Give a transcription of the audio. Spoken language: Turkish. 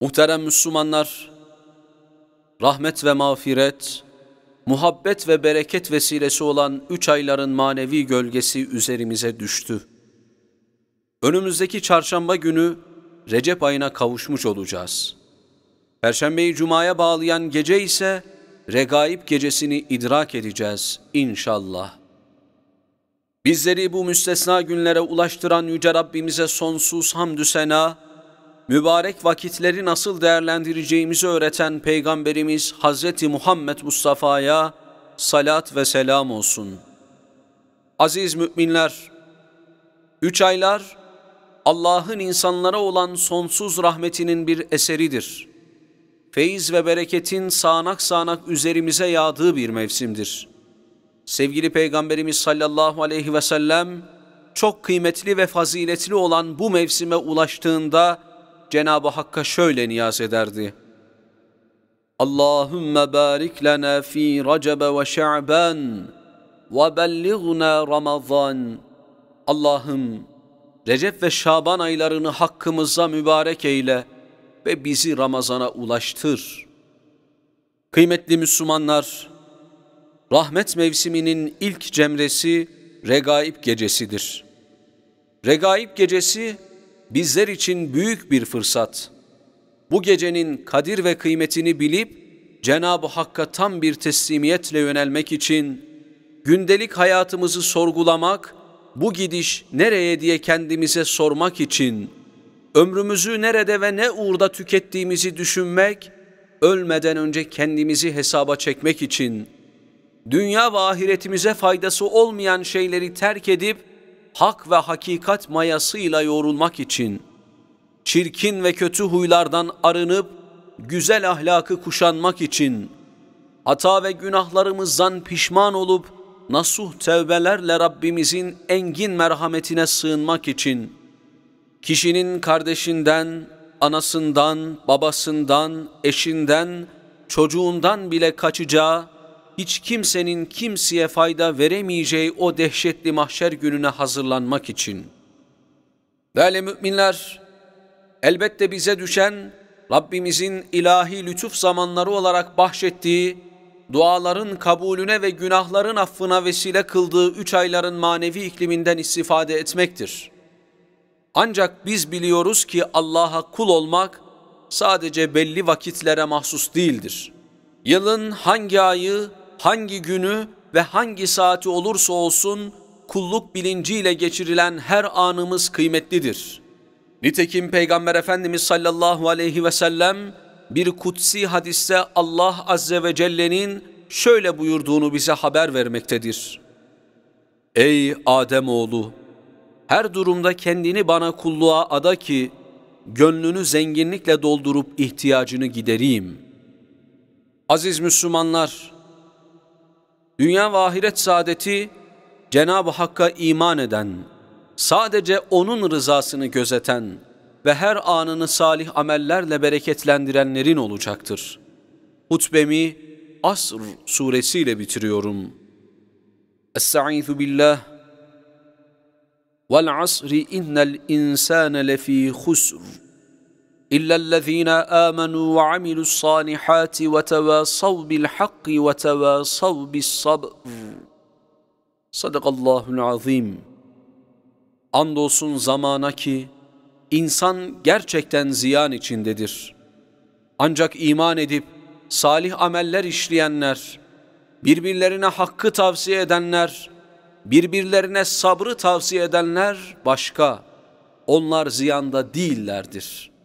Muhterem Müslümanlar, rahmet ve mağfiret, muhabbet ve bereket vesilesi olan üç ayların manevi gölgesi üzerimize düştü. Önümüzdeki çarşamba günü Recep ayına kavuşmuş olacağız. Perşembeyi Cuma'ya bağlayan gece ise Regaib gecesini idrak edeceğiz inşallah. Bizleri bu müstesna günlere ulaştıran Yüce Rabbimize sonsuz hamdü sena, mübarek vakitleri nasıl değerlendireceğimizi öğreten Peygamberimiz Hz. Muhammed Mustafa'ya salat ve selam olsun. Aziz müminler, üç aylar Allah'ın insanlara olan sonsuz rahmetinin bir eseridir. Feyiz ve bereketin sağanak sağanak üzerimize yağdığı bir mevsimdir. Sevgili Peygamberimiz sallallahu aleyhi ve sellem, çok kıymetli ve faziletli olan bu mevsime ulaştığında, Cenab-ı Hakk'a şöyle niyaz ederdi. Allahümme barik lana fi Recebe ve Şa'ban ve bellighna Ramazan. Allah'ım Recep ve Şaban aylarını hakkımıza mübarek eyle ve bizi Ramazan'a ulaştır. Kıymetli Müslümanlar, rahmet mevsiminin ilk cemresi Regaib gecesidir. Regaib gecesi bizler için büyük bir fırsat. Bu gecenin kadir ve kıymetini bilip Cenab-ı Hakk'a tam bir teslimiyetle yönelmek için gündelik hayatımızı sorgulamak, bu gidiş nereye diye kendimize sormak için ömrümüzü nerede ve ne uğurda tükettiğimizi düşünmek, ölmeden önce kendimizi hesaba çekmek için dünya ve ahiretimize faydası olmayan şeyleri terk edip hak ve hakikat mayasıyla yoğrulmak için çirkin ve kötü huylardan arınıp güzel ahlakı kuşanmak için hata ve günahlarımızdan pişman olup nasuh tevbelerle Rabbimizin engin merhametine sığınmak için kişinin kardeşinden, anasından, babasından, eşinden, çocuğundan bile kaçacağı hiç kimsenin kimseye fayda veremeyeceği o dehşetli mahşer gününe hazırlanmak için. Değerli müminler, elbette bize düşen Rabbimizin ilahi lütuf zamanları olarak bahşettiği, duaların kabulüne ve günahların affına vesile kıldığı üç ayların manevi ikliminden istifade etmektir. Ancak biz biliyoruz ki Allah'a kul olmak sadece belli vakitlere mahsus değildir. Yılın hangi ayı hangi günü ve hangi saati olursa olsun kulluk bilinciyle geçirilen her anımız kıymetlidir. Nitekim Peygamber Efendimiz sallallahu aleyhi ve sellem bir kutsi hadiste Allah azze ve celle'nin şöyle buyurduğunu bize haber vermektedir. Ey Adem oğlu her durumda kendini bana kulluğa ada ki gönlünü zenginlikle doldurup ihtiyacını gidereyim. Aziz Müslümanlar, dünya ve ahiret saadeti Cenab-ı Hakk'a iman eden, sadece O'nun rızasını gözeten ve her anını salih amellerle bereketlendirenlerin olacaktır. Hutbemi Asr suresiyle bitiriyorum. es billah vel asri innel insane lefî husr. إلا الذين آمنوا وعملوا الصالحات وتواصوا بالحق وتواصوا بالصبر Sadakallahul azim. Andolsun zamana ki insan gerçekten ziyan içindedir. Ancak iman edip salih ameller işleyenler, birbirlerine hakkı tavsiye edenler, birbirlerine sabrı tavsiye edenler başka. Onlar ziyanda değillerdir.''